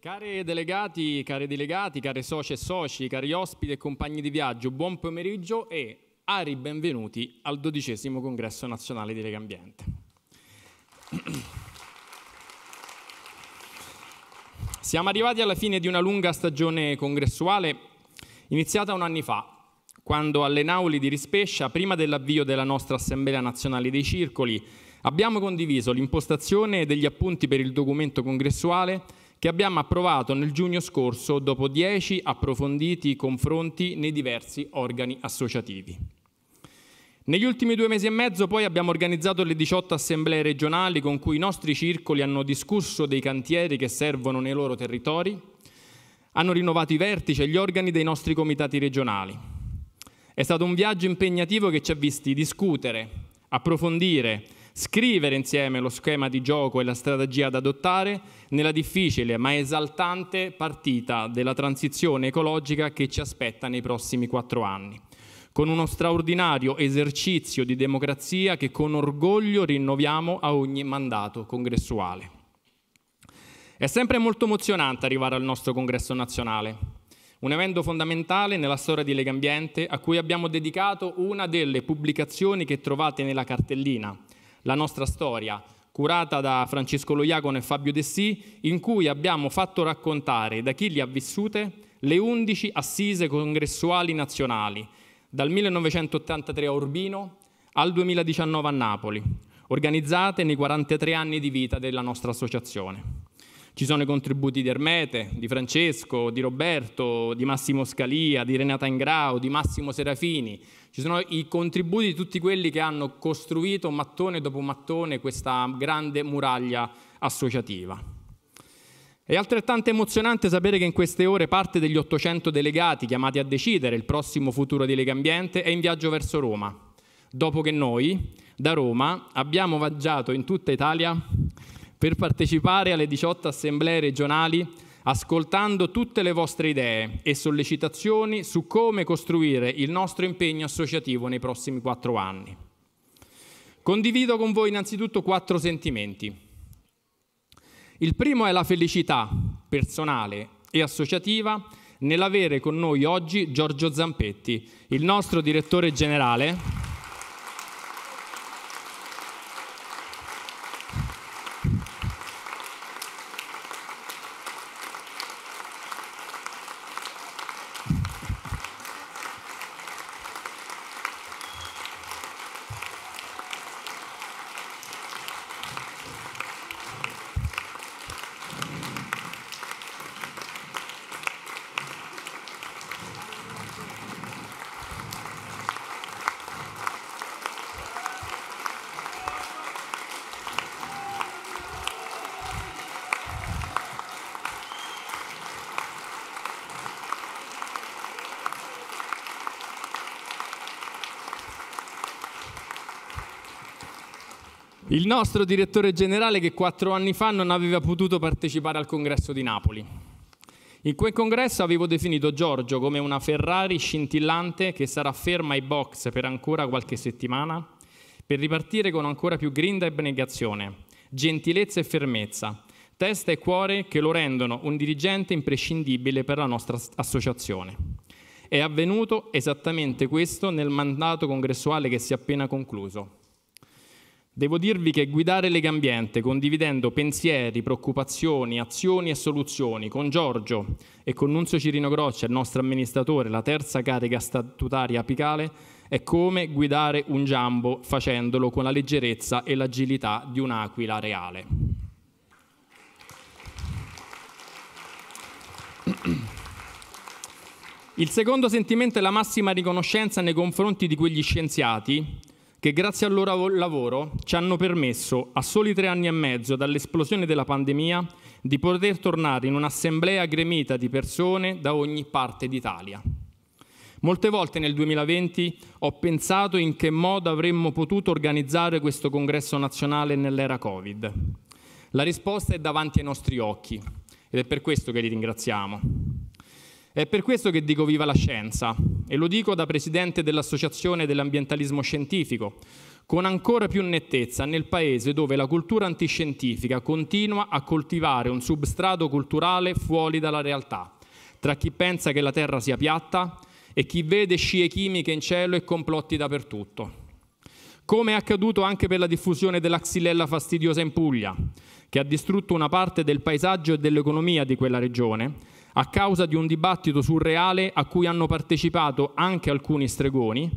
Cari delegati, cari delegati, cari soci e soci, cari ospiti e compagni di viaggio, buon pomeriggio e ari benvenuti al dodicesimo congresso nazionale di Lega Ambiente. Siamo arrivati alla fine di una lunga stagione congressuale iniziata un anno fa, quando alle Nauli di Rispescia, prima dell'avvio della nostra Assemblea Nazionale dei Circoli, abbiamo condiviso l'impostazione degli appunti per il documento congressuale che abbiamo approvato nel giugno scorso dopo dieci approfonditi confronti nei diversi organi associativi. Negli ultimi due mesi e mezzo poi abbiamo organizzato le 18 assemblee regionali con cui i nostri circoli hanno discusso dei cantieri che servono nei loro territori, hanno rinnovato i vertici e gli organi dei nostri comitati regionali. È stato un viaggio impegnativo che ci ha visti discutere, approfondire, scrivere insieme lo schema di gioco e la strategia da adottare nella difficile ma esaltante partita della transizione ecologica che ci aspetta nei prossimi quattro anni, con uno straordinario esercizio di democrazia che con orgoglio rinnoviamo a ogni mandato congressuale. È sempre molto emozionante arrivare al nostro congresso nazionale, un evento fondamentale nella storia di Legambiente a cui abbiamo dedicato una delle pubblicazioni che trovate nella cartellina, la nostra storia, curata da Francesco Loiacono e Fabio Dessì, in cui abbiamo fatto raccontare da chi li ha vissute le 11 assise congressuali nazionali, dal 1983 a Urbino al 2019 a Napoli, organizzate nei 43 anni di vita della nostra associazione. Ci sono i contributi di Ermete, di Francesco, di Roberto, di Massimo Scalia, di Renata Ingrao, di Massimo Serafini. Ci sono i contributi di tutti quelli che hanno costruito mattone dopo mattone questa grande muraglia associativa. È altrettanto emozionante sapere che in queste ore parte degli 800 delegati chiamati a decidere il prossimo futuro di Lega Ambiente è in viaggio verso Roma, dopo che noi, da Roma, abbiamo vaggiato in tutta Italia per partecipare alle 18 assemblee regionali ascoltando tutte le vostre idee e sollecitazioni su come costruire il nostro impegno associativo nei prossimi quattro anni. Condivido con voi innanzitutto quattro sentimenti. Il primo è la felicità personale e associativa nell'avere con noi oggi Giorgio Zampetti, il nostro direttore generale. il nostro direttore generale che quattro anni fa non aveva potuto partecipare al congresso di Napoli. In quel congresso avevo definito Giorgio come una Ferrari scintillante che sarà ferma ai box per ancora qualche settimana, per ripartire con ancora più grinda e benegazione, gentilezza e fermezza, testa e cuore che lo rendono un dirigente imprescindibile per la nostra associazione. È avvenuto esattamente questo nel mandato congressuale che si è appena concluso, Devo dirvi che guidare Legambiente condividendo pensieri, preoccupazioni, azioni e soluzioni con Giorgio e con Nunzio Cirino Groccia, il nostro amministratore, la terza carica statutaria apicale, è come guidare un giambo facendolo con la leggerezza e l'agilità di un'aquila reale. Il secondo sentimento è la massima riconoscenza nei confronti di quegli scienziati che grazie al loro lavoro ci hanno permesso, a soli tre anni e mezzo dall'esplosione della pandemia, di poter tornare in un'assemblea gremita di persone da ogni parte d'Italia. Molte volte nel 2020 ho pensato in che modo avremmo potuto organizzare questo congresso nazionale nell'era Covid. La risposta è davanti ai nostri occhi ed è per questo che li ringraziamo. È per questo che dico viva la scienza e lo dico da presidente dell'Associazione dell'ambientalismo scientifico, con ancora più nettezza nel paese dove la cultura antiscientifica continua a coltivare un substrato culturale fuori dalla realtà, tra chi pensa che la Terra sia piatta e chi vede scie chimiche in cielo e complotti dappertutto. Come è accaduto anche per la diffusione della xylella fastidiosa in Puglia, che ha distrutto una parte del paesaggio e dell'economia di quella regione, a causa di un dibattito surreale a cui hanno partecipato anche alcuni stregoni,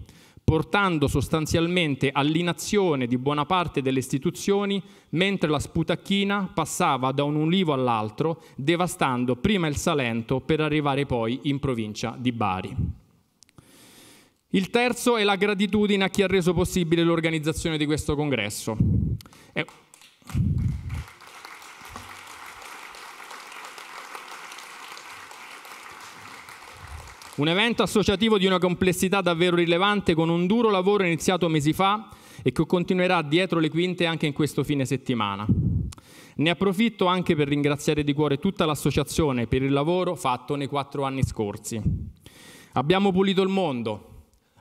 portando sostanzialmente all'inazione di buona parte delle istituzioni mentre la sputacchina passava da un ulivo all'altro, devastando prima il Salento per arrivare poi in provincia di Bari. Il terzo è la gratitudine a chi ha reso possibile l'organizzazione di questo congresso. È... Eh, Un evento associativo di una complessità davvero rilevante con un duro lavoro iniziato mesi fa e che continuerà dietro le quinte anche in questo fine settimana. Ne approfitto anche per ringraziare di cuore tutta l'associazione per il lavoro fatto nei quattro anni scorsi. Abbiamo pulito il mondo,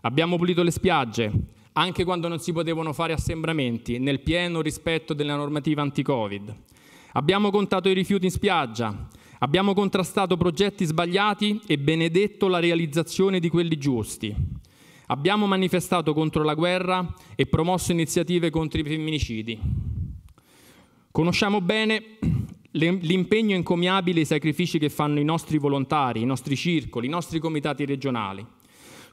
abbiamo pulito le spiagge, anche quando non si potevano fare assembramenti, nel pieno rispetto della normativa anti-Covid. Abbiamo contato i rifiuti in spiaggia, Abbiamo contrastato progetti sbagliati e benedetto la realizzazione di quelli giusti. Abbiamo manifestato contro la guerra e promosso iniziative contro i femminicidi. Conosciamo bene l'impegno encomiabile e i sacrifici che fanno i nostri volontari, i nostri circoli, i nostri comitati regionali.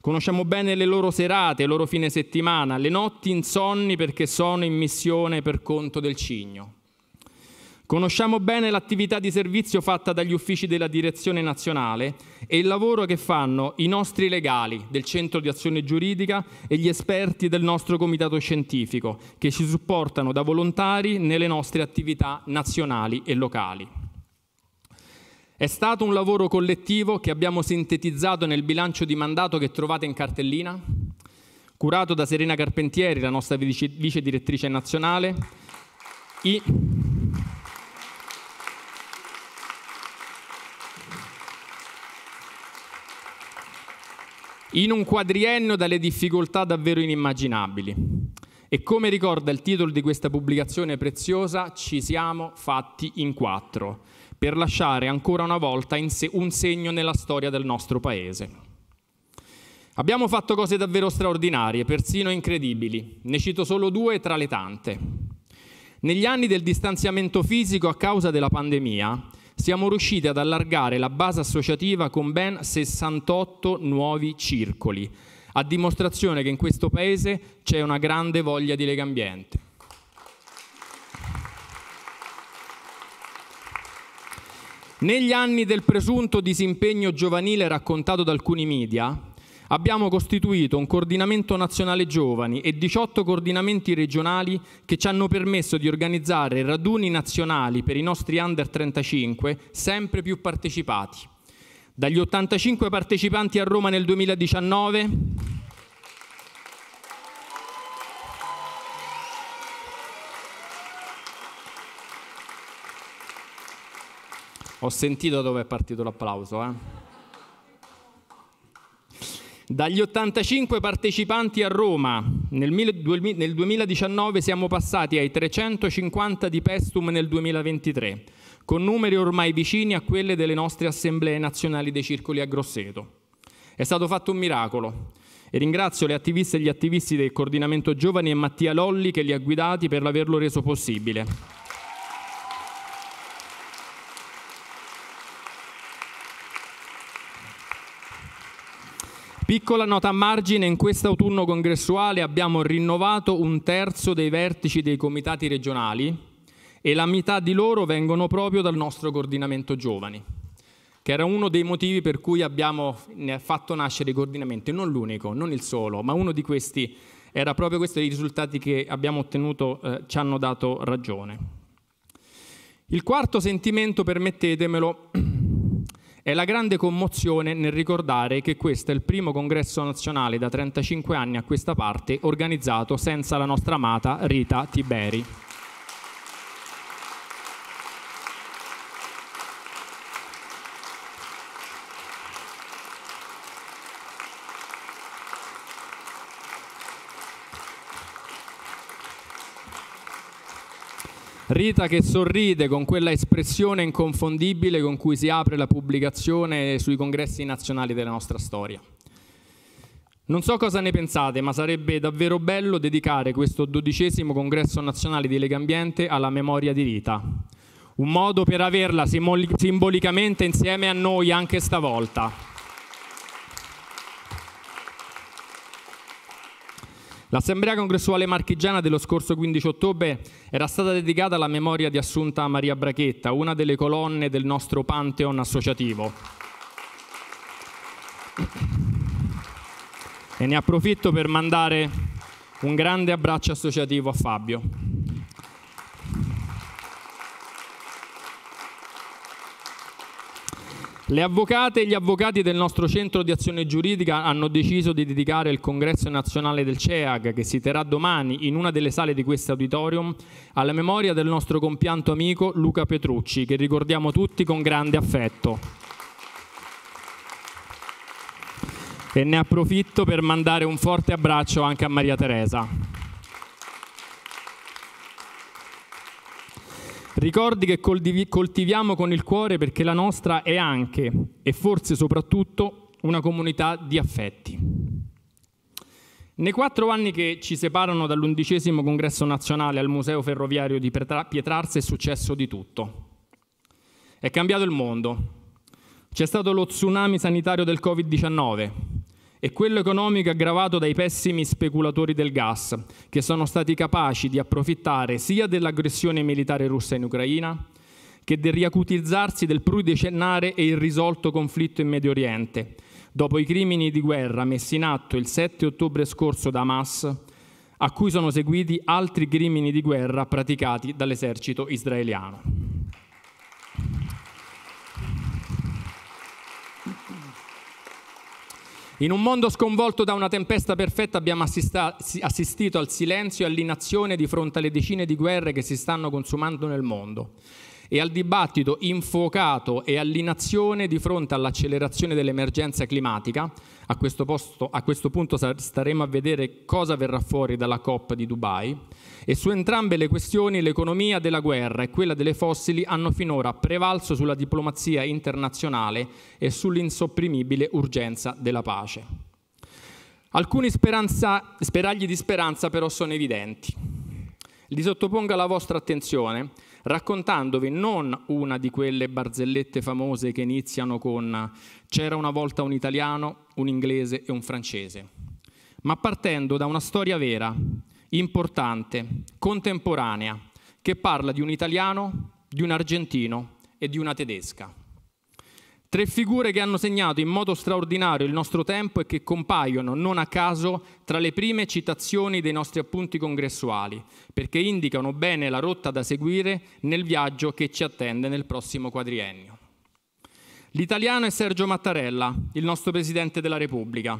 Conosciamo bene le loro serate, i loro fine settimana, le notti insonni perché sono in missione per conto del cigno. Conosciamo bene l'attività di servizio fatta dagli uffici della Direzione Nazionale e il lavoro che fanno i nostri legali del Centro di Azione Giuridica e gli esperti del nostro comitato scientifico che ci supportano da volontari nelle nostre attività nazionali e locali. È stato un lavoro collettivo che abbiamo sintetizzato nel bilancio di mandato che trovate in cartellina, curato da Serena Carpentieri, la nostra vice direttrice nazionale. I in un quadriennio dalle difficoltà davvero inimmaginabili. E come ricorda il titolo di questa pubblicazione preziosa, ci siamo fatti in quattro, per lasciare ancora una volta se un segno nella storia del nostro Paese. Abbiamo fatto cose davvero straordinarie, persino incredibili. Ne cito solo due tra le tante. Negli anni del distanziamento fisico a causa della pandemia, siamo riusciti ad allargare la base associativa con ben 68 nuovi circoli, a dimostrazione che in questo Paese c'è una grande voglia di legambiente. Negli anni del presunto disimpegno giovanile raccontato da alcuni media, Abbiamo costituito un coordinamento nazionale giovani e 18 coordinamenti regionali che ci hanno permesso di organizzare raduni nazionali per i nostri under 35 sempre più partecipati. Dagli 85 partecipanti a Roma nel 2019 Ho sentito dove è partito l'applauso, eh? Dagli 85 partecipanti a Roma nel 2019 siamo passati ai 350 di Pestum nel 2023, con numeri ormai vicini a quelli delle nostre assemblee nazionali dei circoli a Grosseto. È stato fatto un miracolo e ringrazio le attiviste e gli attivisti del coordinamento giovani e Mattia Lolli che li ha guidati per averlo reso possibile. Piccola nota a margine, in quest'autunno congressuale abbiamo rinnovato un terzo dei vertici dei comitati regionali e la metà di loro vengono proprio dal nostro coordinamento giovani, che era uno dei motivi per cui abbiamo fatto nascere i coordinamenti, non l'unico, non il solo, ma uno di questi era proprio questo, i risultati che abbiamo ottenuto eh, ci hanno dato ragione. Il quarto sentimento, permettetemelo, È la grande commozione nel ricordare che questo è il primo congresso nazionale da 35 anni a questa parte organizzato senza la nostra amata Rita Tiberi. Rita che sorride con quella espressione inconfondibile con cui si apre la pubblicazione sui congressi nazionali della nostra storia. Non so cosa ne pensate, ma sarebbe davvero bello dedicare questo dodicesimo congresso nazionale di Legambiente alla memoria di Rita. Un modo per averla simbolicamente insieme a noi anche stavolta. L'assemblea congressuale marchigiana dello scorso 15 ottobre era stata dedicata alla memoria di Assunta Maria Brachetta, una delle colonne del nostro pantheon associativo. E ne approfitto per mandare un grande abbraccio associativo a Fabio. Le avvocate e gli avvocati del nostro centro di azione giuridica hanno deciso di dedicare il congresso nazionale del CEAG, che si terrà domani in una delle sale di questo auditorium, alla memoria del nostro compianto amico Luca Petrucci, che ricordiamo tutti con grande affetto. e ne approfitto per mandare un forte abbraccio anche a Maria Teresa. Ricordi che coltiviamo con il cuore perché la nostra è anche, e forse soprattutto, una comunità di affetti. Nei quattro anni che ci separano dall'undicesimo congresso nazionale al Museo Ferroviario di Pietrarsa è successo di tutto. È cambiato il mondo. C'è stato lo tsunami sanitario del Covid-19, e quello economico aggravato dai pessimi speculatori del gas, che sono stati capaci di approfittare sia dell'aggressione militare russa in Ucraina, che del riacutizzarsi del pluridecennare e irrisolto conflitto in Medio Oriente, dopo i crimini di guerra messi in atto il 7 ottobre scorso da Hamas, a cui sono seguiti altri crimini di guerra praticati dall'esercito israeliano. In un mondo sconvolto da una tempesta perfetta abbiamo assistito al silenzio e all'inazione di fronte alle decine di guerre che si stanno consumando nel mondo e al dibattito infuocato e all'inazione di fronte all'accelerazione dell'emergenza climatica a questo, posto, a questo punto staremo a vedere cosa verrà fuori dalla COP di Dubai e su entrambe le questioni l'economia della guerra e quella delle fossili hanno finora prevalso sulla diplomazia internazionale e sull'insopprimibile urgenza della pace. Alcuni speranza, speragli di speranza però sono evidenti. Li sottopongo alla vostra attenzione raccontandovi non una di quelle barzellette famose che iniziano con c'era una volta un italiano, un inglese e un francese, ma partendo da una storia vera, importante, contemporanea, che parla di un italiano, di un argentino e di una tedesca. Tre figure che hanno segnato in modo straordinario il nostro tempo e che compaiono, non a caso, tra le prime citazioni dei nostri appunti congressuali, perché indicano bene la rotta da seguire nel viaggio che ci attende nel prossimo quadriennio. L'italiano è Sergio Mattarella, il nostro Presidente della Repubblica.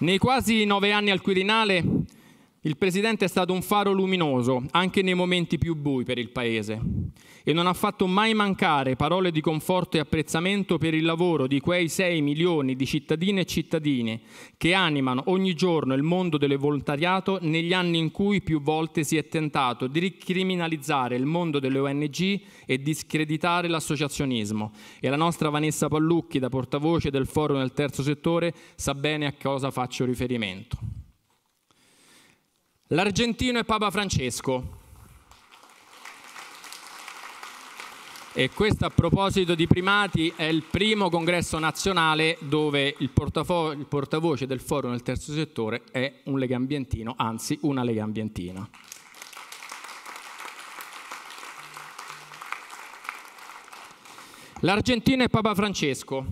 Nei quasi nove anni al Quirinale il presidente è stato un faro luminoso anche nei momenti più bui per il Paese e non ha fatto mai mancare parole di conforto e apprezzamento per il lavoro di quei 6 milioni di cittadine e cittadini che animano ogni giorno il mondo del volontariato negli anni in cui più volte si è tentato di ricriminalizzare il mondo delle ONG e discreditare l'associazionismo. E la nostra Vanessa Pallucchi, da portavoce del forum del terzo settore, sa bene a cosa faccio riferimento. L'argentino è Papa Francesco. E questo a proposito di primati è il primo congresso nazionale dove il, portafo- il portavoce del forum del terzo settore è un legambientino, anzi una legambientina. L'argentino è Papa Francesco.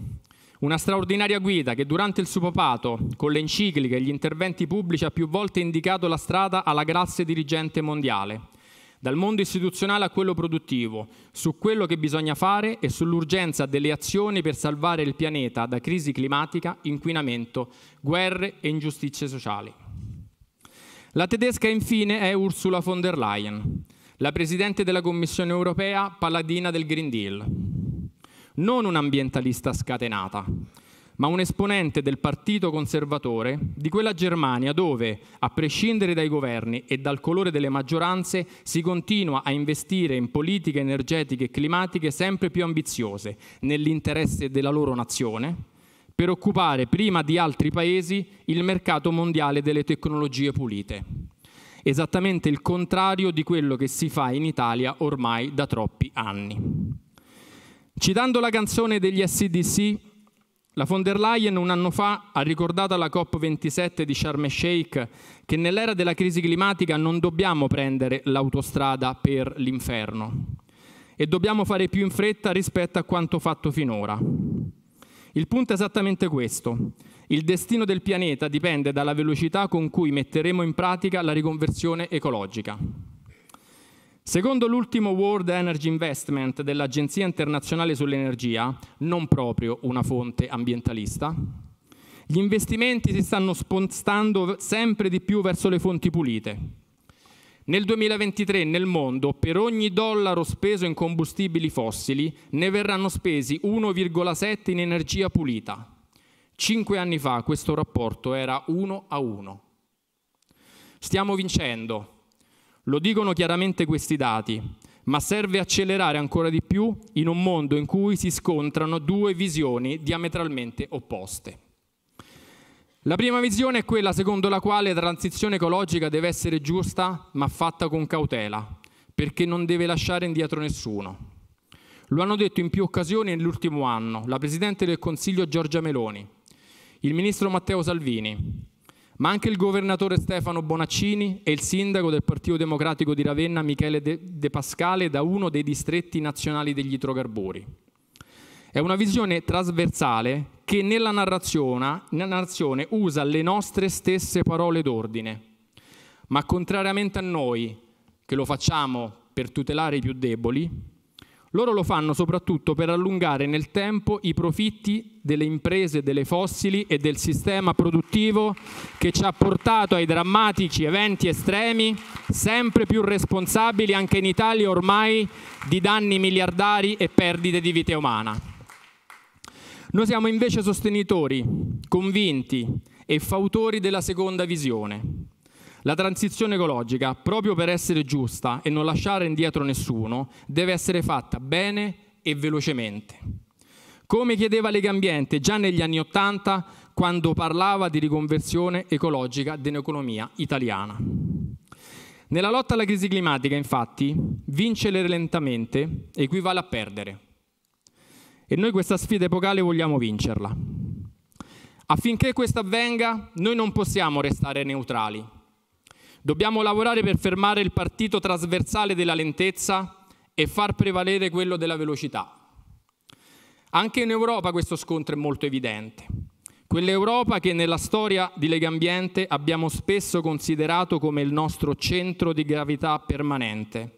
Una straordinaria guida che durante il suo papato, con le encicliche e gli interventi pubblici, ha più volte indicato la strada alla classe dirigente mondiale, dal mondo istituzionale a quello produttivo, su quello che bisogna fare e sull'urgenza delle azioni per salvare il pianeta da crisi climatica, inquinamento, guerre e ingiustizie sociali. La tedesca infine è Ursula von der Leyen, la Presidente della Commissione europea, paladina del Green Deal non un'ambientalista scatenata, ma un esponente del Partito Conservatore di quella Germania dove, a prescindere dai governi e dal colore delle maggioranze, si continua a investire in politiche energetiche e climatiche sempre più ambiziose, nell'interesse della loro nazione, per occupare prima di altri paesi il mercato mondiale delle tecnologie pulite. Esattamente il contrario di quello che si fa in Italia ormai da troppi anni. Citando la canzone degli SDC, la von der Leyen un anno fa ha ricordato alla COP27 di Sharm el Sheikh che nell'era della crisi climatica non dobbiamo prendere l'autostrada per l'inferno e dobbiamo fare più in fretta rispetto a quanto fatto finora. Il punto è esattamente questo. Il destino del pianeta dipende dalla velocità con cui metteremo in pratica la riconversione ecologica. Secondo l'ultimo World Energy Investment dell'Agenzia internazionale sull'energia, non proprio una fonte ambientalista, gli investimenti si stanno spostando sempre di più verso le fonti pulite. Nel 2023 nel mondo per ogni dollaro speso in combustibili fossili ne verranno spesi 1,7 in energia pulita. Cinque anni fa questo rapporto era 1 a 1. Stiamo vincendo, lo dicono chiaramente questi dati, ma serve accelerare ancora di più in un mondo in cui si scontrano due visioni diametralmente opposte. La prima visione è quella secondo la quale la transizione ecologica deve essere giusta ma fatta con cautela, perché non deve lasciare indietro nessuno. Lo hanno detto in più occasioni nell'ultimo anno la Presidente del Consiglio Giorgia Meloni, il Ministro Matteo Salvini, ma anche il governatore Stefano Bonaccini e il sindaco del Partito Democratico di Ravenna Michele De Pascale da uno dei distretti nazionali degli idrocarburi. È una visione trasversale che nella narrazione, nella narrazione usa le nostre stesse parole d'ordine, ma contrariamente a noi, che lo facciamo per tutelare i più deboli, loro lo fanno soprattutto per allungare nel tempo i profitti delle imprese, delle fossili e del sistema produttivo che ci ha portato ai drammatici eventi estremi, sempre più responsabili anche in Italia ormai di danni miliardari e perdite di vite umana. Noi siamo invece sostenitori, convinti e fautori della seconda visione, la transizione ecologica, proprio per essere giusta e non lasciare indietro nessuno, deve essere fatta bene e velocemente. Come chiedeva Lega Ambiente già negli anni Ottanta, quando parlava di riconversione ecologica dell'economia italiana. Nella lotta alla crisi climatica, infatti, vincere lentamente equivale a perdere. E noi questa sfida epocale vogliamo vincerla. Affinché questo avvenga, noi non possiamo restare neutrali Dobbiamo lavorare per fermare il partito trasversale della lentezza e far prevalere quello della velocità. Anche in Europa questo scontro è molto evidente. Quell'Europa che nella storia di Lega Ambiente abbiamo spesso considerato come il nostro centro di gravità permanente,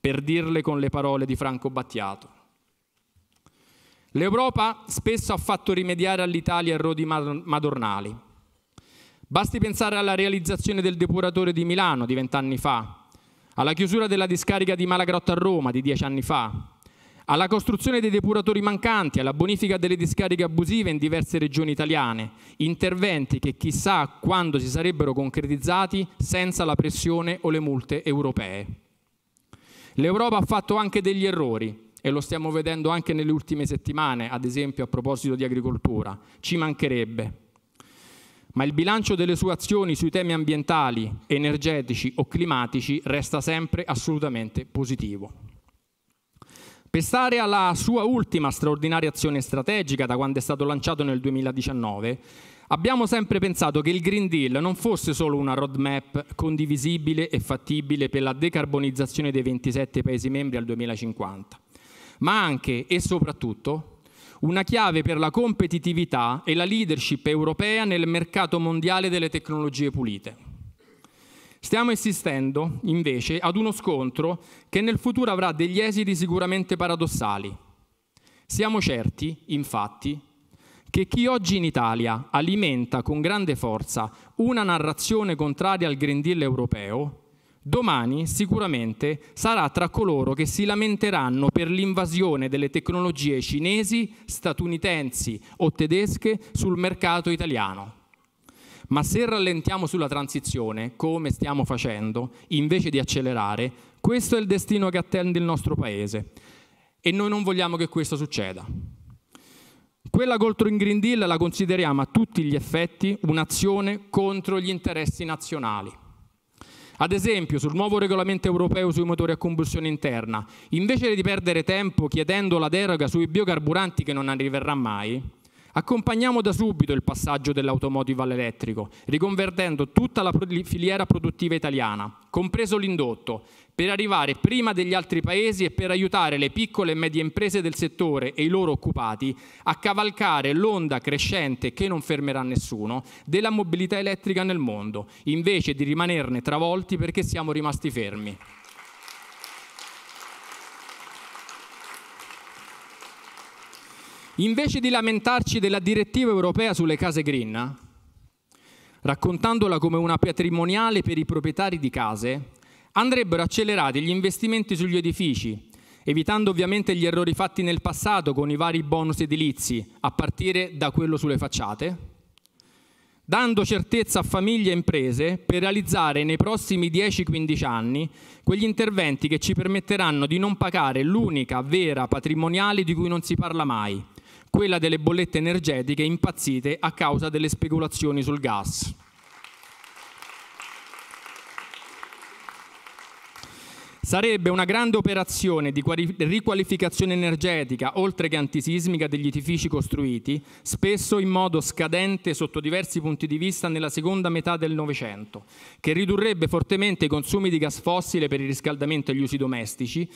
per dirle con le parole di Franco Battiato. L'Europa spesso ha fatto rimediare all'Italia errori madornali, Basti pensare alla realizzazione del depuratore di Milano di vent'anni fa, alla chiusura della discarica di Malagrotta a Roma di dieci anni fa, alla costruzione dei depuratori mancanti, alla bonifica delle discariche abusive in diverse regioni italiane, interventi che chissà quando si sarebbero concretizzati senza la pressione o le multe europee. L'Europa ha fatto anche degli errori e lo stiamo vedendo anche nelle ultime settimane, ad esempio a proposito di agricoltura. Ci mancherebbe ma il bilancio delle sue azioni sui temi ambientali, energetici o climatici resta sempre assolutamente positivo. Pensare alla sua ultima straordinaria azione strategica da quando è stato lanciato nel 2019, abbiamo sempre pensato che il Green Deal non fosse solo una roadmap condivisibile e fattibile per la decarbonizzazione dei 27 Paesi membri al 2050, ma anche e soprattutto una chiave per la competitività e la leadership europea nel mercato mondiale delle tecnologie pulite. Stiamo assistendo, invece, ad uno scontro che nel futuro avrà degli esiti sicuramente paradossali. Siamo certi, infatti, che chi oggi in Italia alimenta con grande forza una narrazione contraria al Green Deal europeo Domani sicuramente sarà tra coloro che si lamenteranno per l'invasione delle tecnologie cinesi, statunitensi o tedesche sul mercato italiano. Ma se rallentiamo sulla transizione, come stiamo facendo, invece di accelerare, questo è il destino che attende il nostro Paese. E noi non vogliamo che questo succeda. Quella contro il Green Deal la consideriamo a tutti gli effetti un'azione contro gli interessi nazionali. Ad esempio, sul nuovo regolamento europeo sui motori a combustione interna, invece di perdere tempo chiedendo la deroga sui biocarburanti che non arriverà mai, Accompagniamo da subito il passaggio dell'automotive all'elettrico, riconvertendo tutta la filiera produttiva italiana, compreso l'indotto, per arrivare prima degli altri paesi e per aiutare le piccole e medie imprese del settore e i loro occupati a cavalcare l'onda crescente che non fermerà nessuno della mobilità elettrica nel mondo, invece di rimanerne travolti perché siamo rimasti fermi. Invece di lamentarci della direttiva europea sulle case green, raccontandola come una patrimoniale per i proprietari di case, andrebbero accelerati gli investimenti sugli edifici, evitando ovviamente gli errori fatti nel passato con i vari bonus edilizi, a partire da quello sulle facciate, dando certezza a famiglie e imprese per realizzare nei prossimi 10-15 anni quegli interventi che ci permetteranno di non pagare l'unica vera patrimoniale di cui non si parla mai, quella delle bollette energetiche impazzite a causa delle speculazioni sul gas. Sarebbe una grande operazione di riqualificazione energetica, oltre che antisismica, degli edifici costruiti, spesso in modo scadente sotto diversi punti di vista nella seconda metà del Novecento, che ridurrebbe fortemente i consumi di gas fossile per il riscaldamento e gli usi domestici,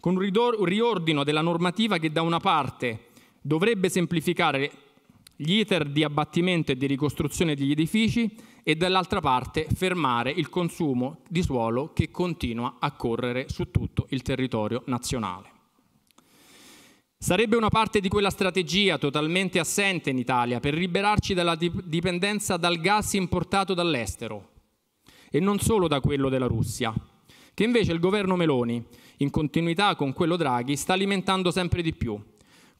con un riordino della normativa che da una parte dovrebbe semplificare gli iter di abbattimento e di ricostruzione degli edifici e dall'altra parte fermare il consumo di suolo che continua a correre su tutto il territorio nazionale. Sarebbe una parte di quella strategia totalmente assente in Italia per liberarci dalla dipendenza dal gas importato dall'estero e non solo da quello della Russia, che invece il governo Meloni, in continuità con quello Draghi, sta alimentando sempre di più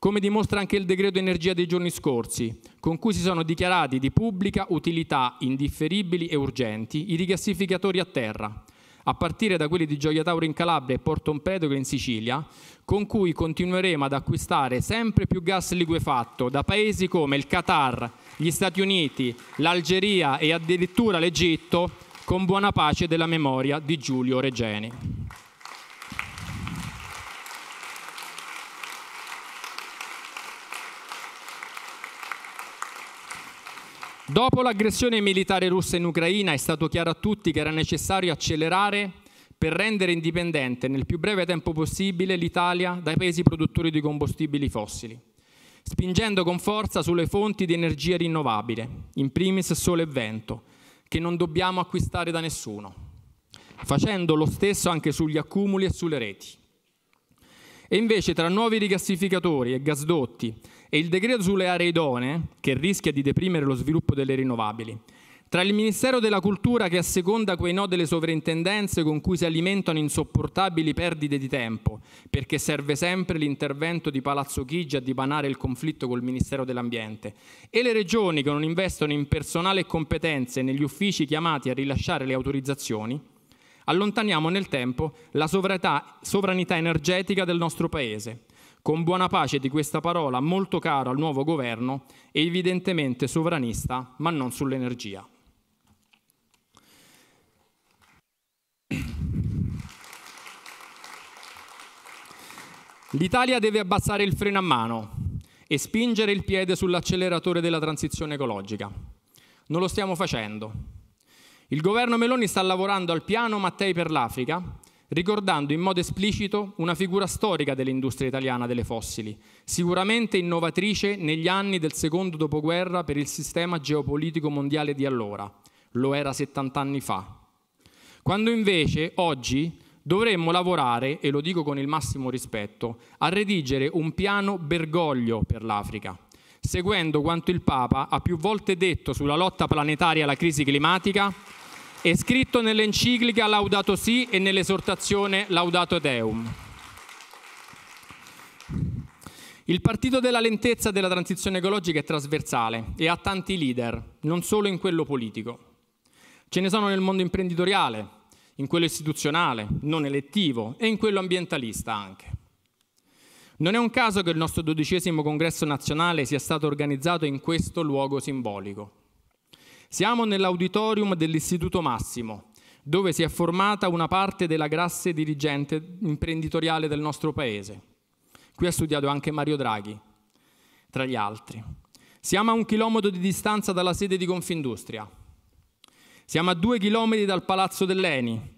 come dimostra anche il decreto energia dei giorni scorsi, con cui si sono dichiarati di pubblica utilità indifferibili e urgenti i rigassificatori a terra, a partire da quelli di Gioia Tauro in Calabria e Porto Empedocle in Sicilia, con cui continueremo ad acquistare sempre più gas liquefatto da paesi come il Qatar, gli Stati Uniti, l'Algeria e addirittura l'Egitto, con buona pace della memoria di Giulio Regeni. Dopo l'aggressione militare russa in Ucraina è stato chiaro a tutti che era necessario accelerare per rendere indipendente nel più breve tempo possibile l'Italia dai paesi produttori di combustibili fossili, spingendo con forza sulle fonti di energia rinnovabile, in primis sole e vento, che non dobbiamo acquistare da nessuno, facendo lo stesso anche sugli accumuli e sulle reti. E invece tra nuovi rigassificatori e gasdotti, e il decreto sulle aree idonee, che rischia di deprimere lo sviluppo delle rinnovabili. Tra il Ministero della Cultura che asseconda quei no delle sovrintendenze con cui si alimentano insopportabili perdite di tempo, perché serve sempre l'intervento di Palazzo Chigi a dipanare il conflitto col Ministero dell'Ambiente, e le regioni che non investono in personale e competenze negli uffici chiamati a rilasciare le autorizzazioni, allontaniamo nel tempo la sovranità, sovranità energetica del nostro Paese con buona pace di questa parola molto cara al nuovo governo e evidentemente sovranista, ma non sull'energia. L'Italia deve abbassare il freno a mano e spingere il piede sull'acceleratore della transizione ecologica. Non lo stiamo facendo. Il governo Meloni sta lavorando al piano Mattei per l'Africa, ricordando in modo esplicito una figura storica dell'industria italiana delle fossili, sicuramente innovatrice negli anni del secondo dopoguerra per il sistema geopolitico mondiale di allora, lo era 70 anni fa. Quando invece oggi dovremmo lavorare, e lo dico con il massimo rispetto, a redigere un piano Bergoglio per l'Africa, seguendo quanto il Papa ha più volte detto sulla lotta planetaria alla crisi climatica è scritto nell'enciclica Laudato Si e nell'esortazione Laudato Deum. Il partito della lentezza della transizione ecologica è trasversale e ha tanti leader, non solo in quello politico. Ce ne sono nel mondo imprenditoriale, in quello istituzionale, non elettivo e in quello ambientalista anche. Non è un caso che il nostro dodicesimo congresso nazionale sia stato organizzato in questo luogo simbolico, siamo nell'auditorium dell'Istituto Massimo, dove si è formata una parte della classe dirigente imprenditoriale del nostro paese. Qui ha studiato anche Mario Draghi, tra gli altri. Siamo a un chilometro di distanza dalla sede di Confindustria. Siamo a due chilometri dal Palazzo dell'Eni,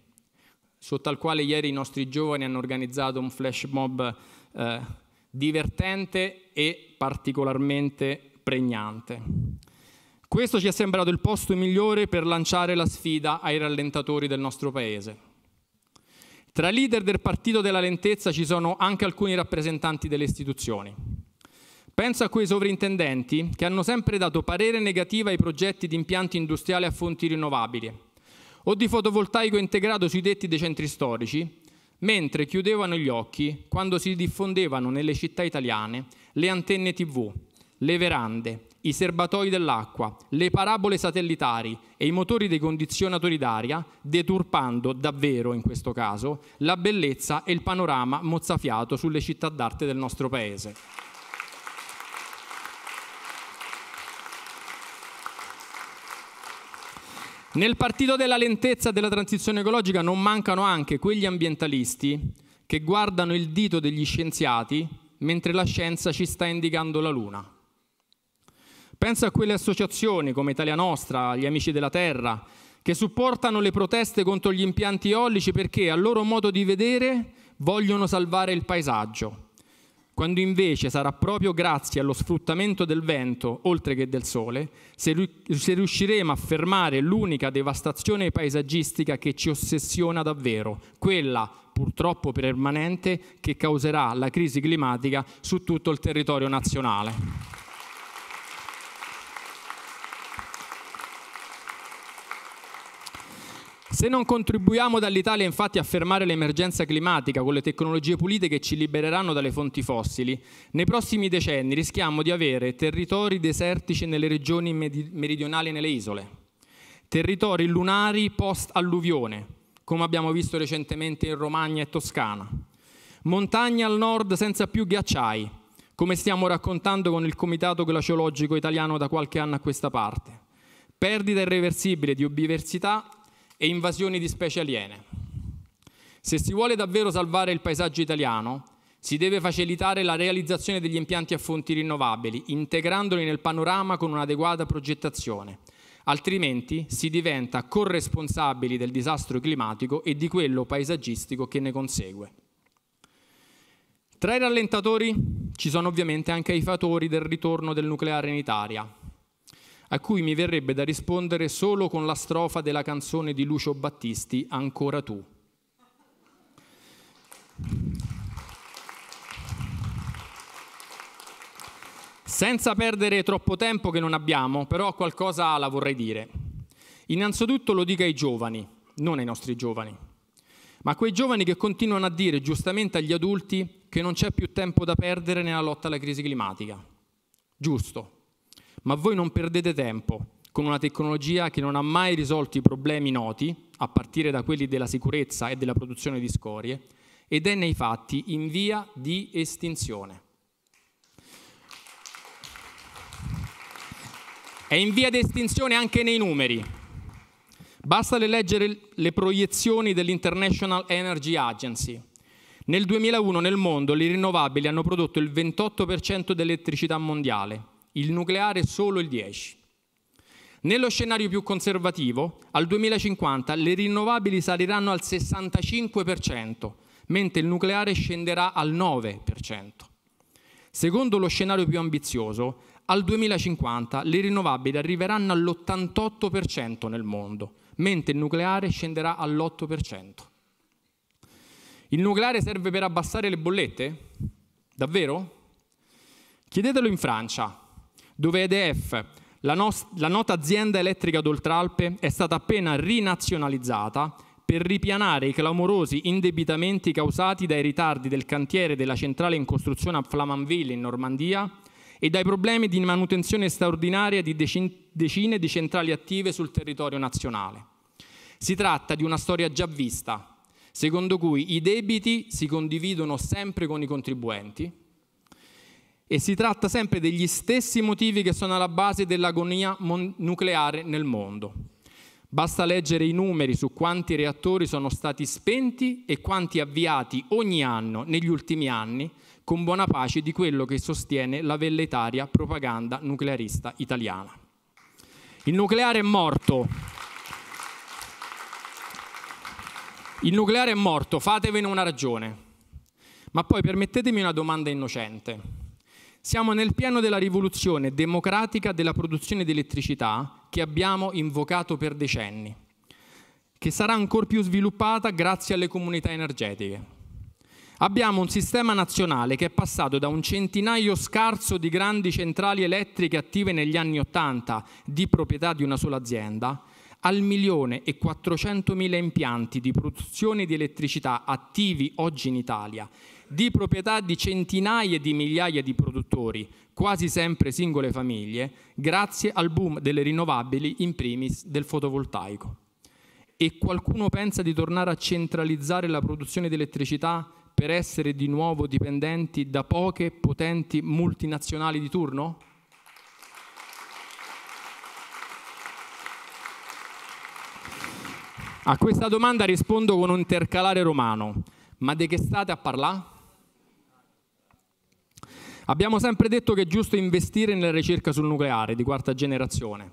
sotto al quale ieri i nostri giovani hanno organizzato un flash mob eh, divertente e particolarmente pregnante. Questo ci è sembrato il posto migliore per lanciare la sfida ai rallentatori del nostro Paese. Tra i leader del partito della lentezza ci sono anche alcuni rappresentanti delle istituzioni. Penso a quei sovrintendenti che hanno sempre dato parere negativo ai progetti di impianti industriali a fonti rinnovabili o di fotovoltaico integrato sui detti dei centri storici, mentre chiudevano gli occhi quando si diffondevano nelle città italiane le antenne tv, le verande, i serbatoi dell'acqua, le parabole satellitari e i motori dei condizionatori d'aria, deturpando davvero in questo caso la bellezza e il panorama mozzafiato sulle città d'arte del nostro paese. Nel partito della lentezza della transizione ecologica non mancano anche quegli ambientalisti che guardano il dito degli scienziati mentre la scienza ci sta indicando la luna. Penso a quelle associazioni come Italia Nostra, gli Amici della Terra, che supportano le proteste contro gli impianti eolici perché, a loro modo di vedere, vogliono salvare il paesaggio, quando invece sarà proprio grazie allo sfruttamento del vento, oltre che del sole, se riusciremo a fermare l'unica devastazione paesaggistica che ci ossessiona davvero, quella purtroppo permanente che causerà la crisi climatica su tutto il territorio nazionale. Se non contribuiamo dall'Italia infatti a fermare l'emergenza climatica con le tecnologie pulite che ci libereranno dalle fonti fossili, nei prossimi decenni rischiamo di avere territori desertici nelle regioni meridionali e nelle isole, territori lunari post-alluvione, come abbiamo visto recentemente in Romagna e Toscana, montagne al nord senza più ghiacciai, come stiamo raccontando con il Comitato Glaciologico Italiano da qualche anno a questa parte. Perdita irreversibile di biodiversità e invasioni di specie aliene. Se si vuole davvero salvare il paesaggio italiano, si deve facilitare la realizzazione degli impianti a fonti rinnovabili, integrandoli nel panorama con un'adeguata progettazione, altrimenti si diventa corresponsabili del disastro climatico e di quello paesaggistico che ne consegue. Tra i rallentatori ci sono ovviamente anche i fattori del ritorno del nucleare in Italia, a cui mi verrebbe da rispondere solo con la strofa della canzone di Lucio Battisti, Ancora tu. Senza perdere troppo tempo che non abbiamo, però qualcosa la vorrei dire. Innanzitutto lo dica ai giovani, non ai nostri giovani, ma a quei giovani che continuano a dire giustamente agli adulti che non c'è più tempo da perdere nella lotta alla crisi climatica. Giusto, ma voi non perdete tempo con una tecnologia che non ha mai risolto i problemi noti, a partire da quelli della sicurezza e della produzione di scorie, ed è nei fatti in via di estinzione. È in via di estinzione anche nei numeri. Basta leggere le proiezioni dell'International Energy Agency. Nel 2001 nel mondo le rinnovabili hanno prodotto il 28% dell'elettricità mondiale, il nucleare solo il 10. Nello scenario più conservativo, al 2050 le rinnovabili saliranno al 65%, mentre il nucleare scenderà al 9%. Secondo lo scenario più ambizioso, al 2050 le rinnovabili arriveranno all'88% nel mondo, mentre il nucleare scenderà all'8%. Il nucleare serve per abbassare le bollette? Davvero? Chiedetelo in Francia, dove EDF, la, nos- la nota azienda elettrica d'Oltralpe, è stata appena rinazionalizzata per ripianare i clamorosi indebitamenti causati dai ritardi del cantiere della centrale in costruzione a Flamanville in Normandia e dai problemi di manutenzione straordinaria di decine di centrali attive sul territorio nazionale. Si tratta di una storia già vista, secondo cui i debiti si condividono sempre con i contribuenti, e si tratta sempre degli stessi motivi che sono alla base dell'agonia nucleare nel mondo. Basta leggere i numeri su quanti reattori sono stati spenti e quanti avviati ogni anno negli ultimi anni, con buona pace di quello che sostiene la velletaria propaganda nuclearista italiana. Il nucleare è morto. Il nucleare è morto, fatevene una ragione. Ma poi permettetemi una domanda innocente. Siamo nel piano della rivoluzione democratica della produzione di elettricità che abbiamo invocato per decenni, che sarà ancora più sviluppata grazie alle comunità energetiche. Abbiamo un sistema nazionale che è passato da un centinaio scarso di grandi centrali elettriche attive negli anni Ottanta di proprietà di una sola azienda al milione e 400 mila impianti di produzione di elettricità attivi oggi in Italia di proprietà di centinaia di migliaia di produttori, quasi sempre singole famiglie, grazie al boom delle rinnovabili, in primis del fotovoltaico. E qualcuno pensa di tornare a centralizzare la produzione di elettricità per essere di nuovo dipendenti da poche potenti multinazionali di turno? A questa domanda rispondo con un intercalare romano. Ma di che state a parlare? Abbiamo sempre detto che è giusto investire nella ricerca sul nucleare di quarta generazione,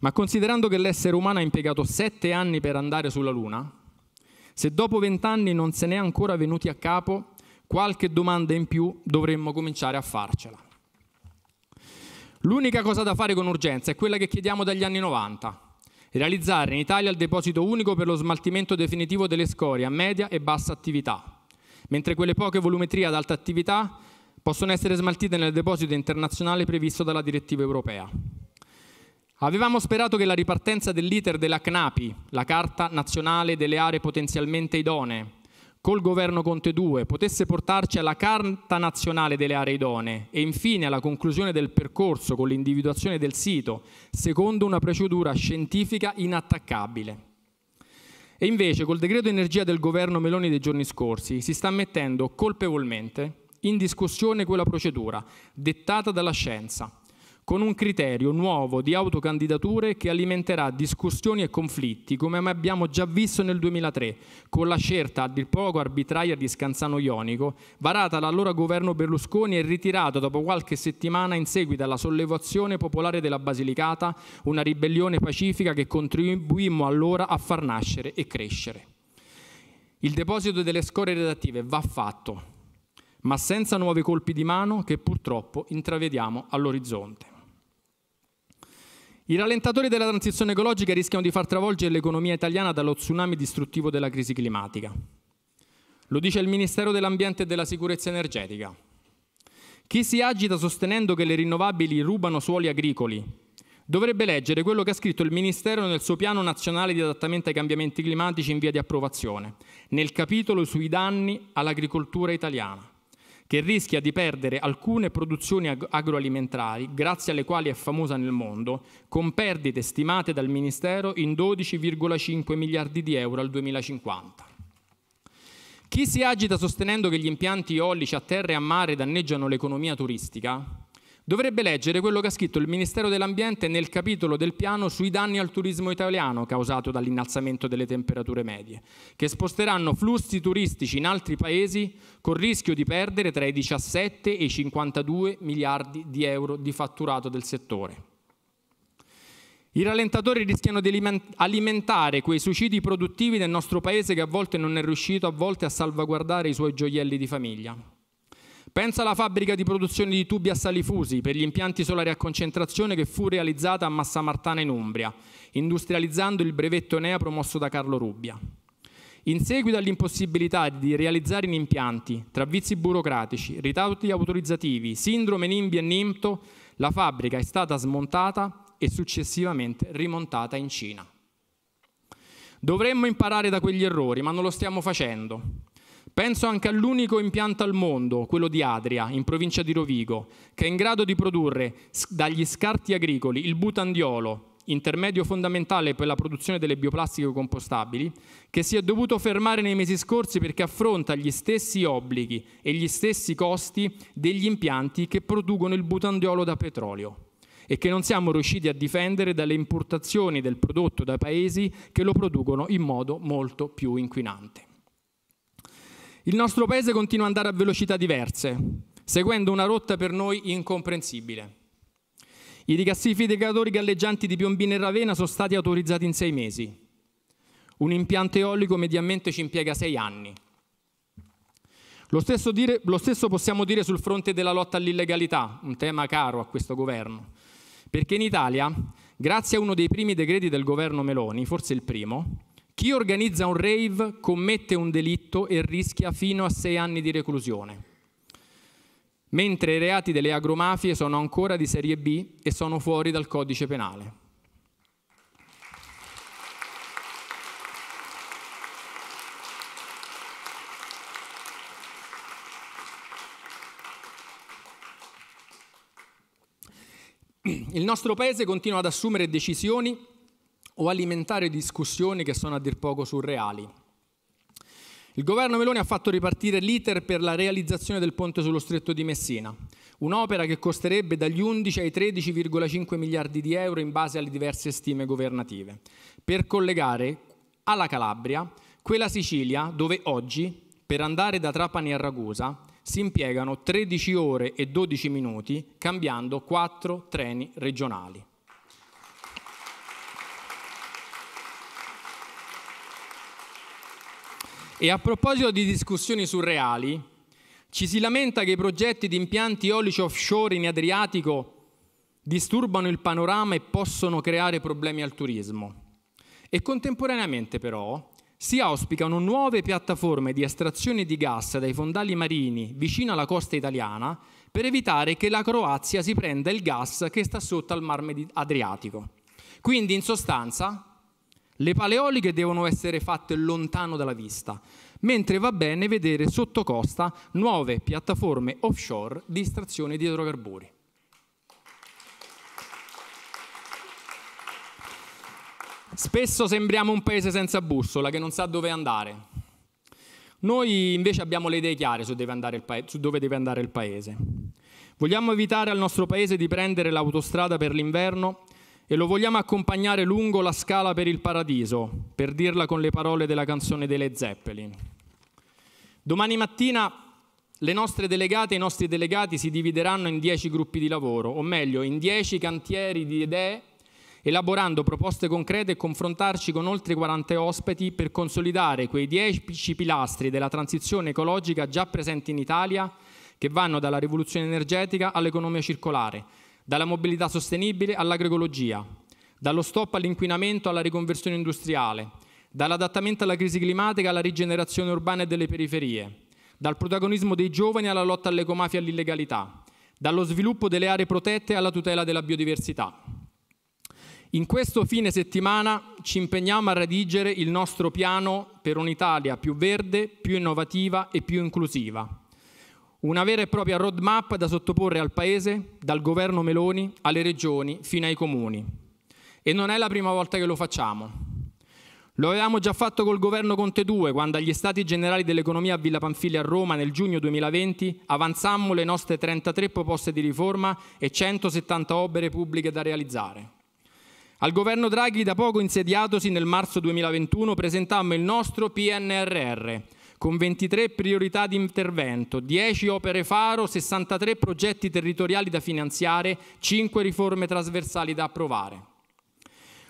ma considerando che l'essere umano ha impiegato sette anni per andare sulla Luna, se dopo vent'anni non se n'è ancora venuti a capo, qualche domanda in più dovremmo cominciare a farcela. L'unica cosa da fare con urgenza è quella che chiediamo dagli anni 90, realizzare in Italia il deposito unico per lo smaltimento definitivo delle scorie a media e bassa attività, mentre quelle poche volumetrie ad alta attività possono essere smaltite nel deposito internazionale previsto dalla direttiva europea. Avevamo sperato che la ripartenza dell'iter della CNAPI, la Carta Nazionale delle Aree Potenzialmente Idonee, col governo Conte 2 potesse portarci alla Carta Nazionale delle Aree Idonee e infine alla conclusione del percorso con l'individuazione del sito, secondo una procedura scientifica inattaccabile. E invece col decreto energia del governo Meloni dei giorni scorsi si sta mettendo colpevolmente in discussione quella procedura, dettata dalla scienza, con un criterio nuovo di autocandidature che alimenterà discussioni e conflitti, come abbiamo già visto nel 2003, con la scelta a dir poco arbitraria di Scanzano Ionico, varata dall'allora governo Berlusconi e ritirata dopo qualche settimana in seguito alla sollevazione popolare della Basilicata, una ribellione pacifica che contribuimmo allora a far nascere e crescere. Il deposito delle scorie redattive va fatto, ma senza nuovi colpi di mano che purtroppo intravediamo all'orizzonte. I rallentatori della transizione ecologica rischiano di far travolgere l'economia italiana dallo tsunami distruttivo della crisi climatica. Lo dice il Ministero dell'Ambiente e della Sicurezza Energetica. Chi si agita sostenendo che le rinnovabili rubano suoli agricoli dovrebbe leggere quello che ha scritto il Ministero nel suo piano nazionale di adattamento ai cambiamenti climatici in via di approvazione, nel capitolo sui danni all'agricoltura italiana che rischia di perdere alcune produzioni agroalimentari, grazie alle quali è famosa nel mondo, con perdite stimate dal Ministero in 12,5 miliardi di euro al 2050. Chi si agita sostenendo che gli impianti eolici a terra e a mare danneggiano l'economia turistica Dovrebbe leggere quello che ha scritto il Ministero dell'Ambiente nel capitolo del piano sui danni al turismo italiano causato dall'innalzamento delle temperature medie, che sposteranno flussi turistici in altri paesi con rischio di perdere tra i 17 e i 52 miliardi di euro di fatturato del settore. I rallentatori rischiano di alimentare quei suicidi produttivi nel nostro paese che a volte non è riuscito a volte a salvaguardare i suoi gioielli di famiglia. Pensa alla fabbrica di produzione di tubi a salifusi per gli impianti solari a concentrazione che fu realizzata a Massa Martana in Umbria, industrializzando il brevetto Enea promosso da Carlo Rubbia. In seguito all'impossibilità di realizzare in impianti, tra vizi burocratici, ritardi autorizzativi, sindrome NIMBY e NIMTO, la fabbrica è stata smontata e successivamente rimontata in Cina. Dovremmo imparare da quegli errori, ma non lo stiamo facendo. Penso anche all'unico impianto al mondo, quello di Adria, in provincia di Rovigo, che è in grado di produrre dagli scarti agricoli il butandiolo, intermedio fondamentale per la produzione delle bioplastiche compostabili, che si è dovuto fermare nei mesi scorsi perché affronta gli stessi obblighi e gli stessi costi degli impianti che producono il butandiolo da petrolio e che non siamo riusciti a difendere dalle importazioni del prodotto da paesi che lo producono in modo molto più inquinante. Il nostro paese continua ad andare a velocità diverse, seguendo una rotta per noi incomprensibile. I rigassificatori galleggianti di Piombino e Ravena sono stati autorizzati in sei mesi. Un impianto eolico mediamente ci impiega sei anni. Lo stesso, dire, lo stesso possiamo dire sul fronte della lotta all'illegalità, un tema caro a questo governo, perché in Italia, grazie a uno dei primi decreti del governo Meloni, forse il primo, chi organizza un rave commette un delitto e rischia fino a sei anni di reclusione, mentre i reati delle agromafie sono ancora di serie B e sono fuori dal codice penale. Il nostro Paese continua ad assumere decisioni o alimentare discussioni che sono a dir poco surreali. Il governo Meloni ha fatto ripartire l'iter per la realizzazione del ponte sullo stretto di Messina, un'opera che costerebbe dagli 11 ai 13,5 miliardi di euro in base alle diverse stime governative, per collegare alla Calabria quella Sicilia dove oggi, per andare da Trapani a Ragusa, si impiegano 13 ore e 12 minuti cambiando 4 treni regionali. E a proposito di discussioni surreali, ci si lamenta che i progetti di impianti eolici offshore in Adriatico disturbano il panorama e possono creare problemi al turismo. E contemporaneamente però si auspicano nuove piattaforme di estrazione di gas dai fondali marini vicino alla costa italiana per evitare che la Croazia si prenda il gas che sta sotto al mar Adriatico. Quindi in sostanza le paleoliche devono essere fatte lontano dalla vista, mentre va bene vedere sotto costa nuove piattaforme offshore di estrazione di idrocarburi. Spesso sembriamo un paese senza bussola che non sa dove andare. Noi invece abbiamo le idee chiare su dove, paese, su dove deve andare il paese. Vogliamo evitare al nostro paese di prendere l'autostrada per l'inverno e lo vogliamo accompagnare lungo la scala per il paradiso, per dirla con le parole della canzone delle Zeppelin. Domani mattina le nostre delegate e i nostri delegati si divideranno in dieci gruppi di lavoro, o meglio, in dieci cantieri di idee, elaborando proposte concrete e confrontarci con oltre 40 ospiti per consolidare quei dieci pilastri della transizione ecologica già presenti in Italia, che vanno dalla rivoluzione energetica all'economia circolare, dalla mobilità sostenibile all'agroecologia, dallo stop all'inquinamento alla riconversione industriale, dall'adattamento alla crisi climatica alla rigenerazione urbana e delle periferie, dal protagonismo dei giovani alla lotta all'ecomafia e all'illegalità, dallo sviluppo delle aree protette alla tutela della biodiversità. In questo fine settimana ci impegniamo a redigere il nostro piano per un'Italia più verde, più innovativa e più inclusiva una vera e propria roadmap da sottoporre al Paese, dal governo Meloni, alle regioni, fino ai comuni. E non è la prima volta che lo facciamo. Lo avevamo già fatto col governo Conte 2, quando agli Stati Generali dell'Economia a Villa Panfili a Roma nel giugno 2020 avanzammo le nostre 33 proposte di riforma e 170 opere pubbliche da realizzare. Al governo Draghi da poco insediatosi nel marzo 2021 presentammo il nostro PNRR, con 23 priorità di intervento, 10 opere faro, 63 progetti territoriali da finanziare, 5 riforme trasversali da approvare.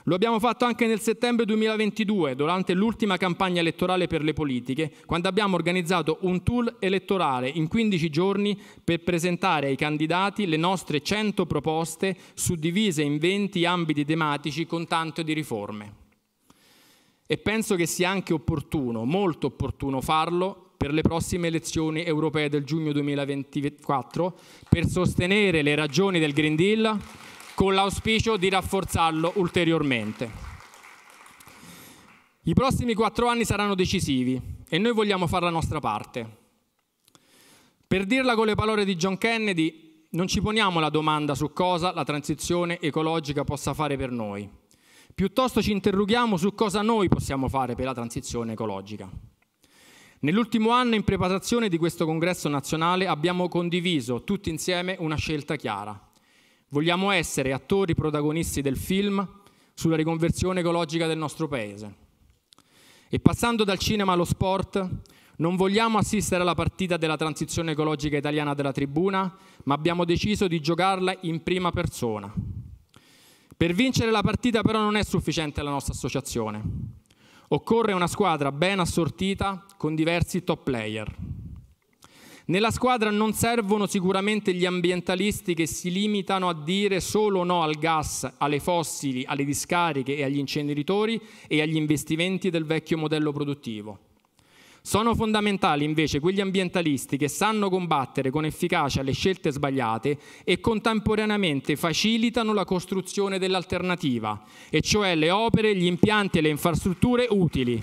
Lo abbiamo fatto anche nel settembre 2022, durante l'ultima campagna elettorale per le politiche, quando abbiamo organizzato un tool elettorale in 15 giorni per presentare ai candidati le nostre 100 proposte suddivise in 20 ambiti tematici con tanto di riforme e penso che sia anche opportuno, molto opportuno farlo per le prossime elezioni europee del giugno 2024 per sostenere le ragioni del Green Deal con l'auspicio di rafforzarlo ulteriormente. I prossimi quattro anni saranno decisivi e noi vogliamo fare la nostra parte. Per dirla con le parole di John Kennedy, non ci poniamo la domanda su cosa la transizione ecologica possa fare per noi Piuttosto ci interroghiamo su cosa noi possiamo fare per la transizione ecologica. Nell'ultimo anno in preparazione di questo congresso nazionale abbiamo condiviso tutti insieme una scelta chiara. Vogliamo essere attori protagonisti del film sulla riconversione ecologica del nostro paese. E passando dal cinema allo sport, non vogliamo assistere alla partita della transizione ecologica italiana della tribuna, ma abbiamo deciso di giocarla in prima persona. Per vincere la partita però non è sufficiente la nostra associazione. Occorre una squadra ben assortita con diversi top player. Nella squadra non servono sicuramente gli ambientalisti che si limitano a dire solo no al gas, alle fossili, alle discariche e agli inceneritori e agli investimenti del vecchio modello produttivo. Sono fondamentali invece quegli ambientalisti che sanno combattere con efficacia le scelte sbagliate e contemporaneamente facilitano la costruzione dell'alternativa, e cioè le opere, gli impianti e le infrastrutture utili.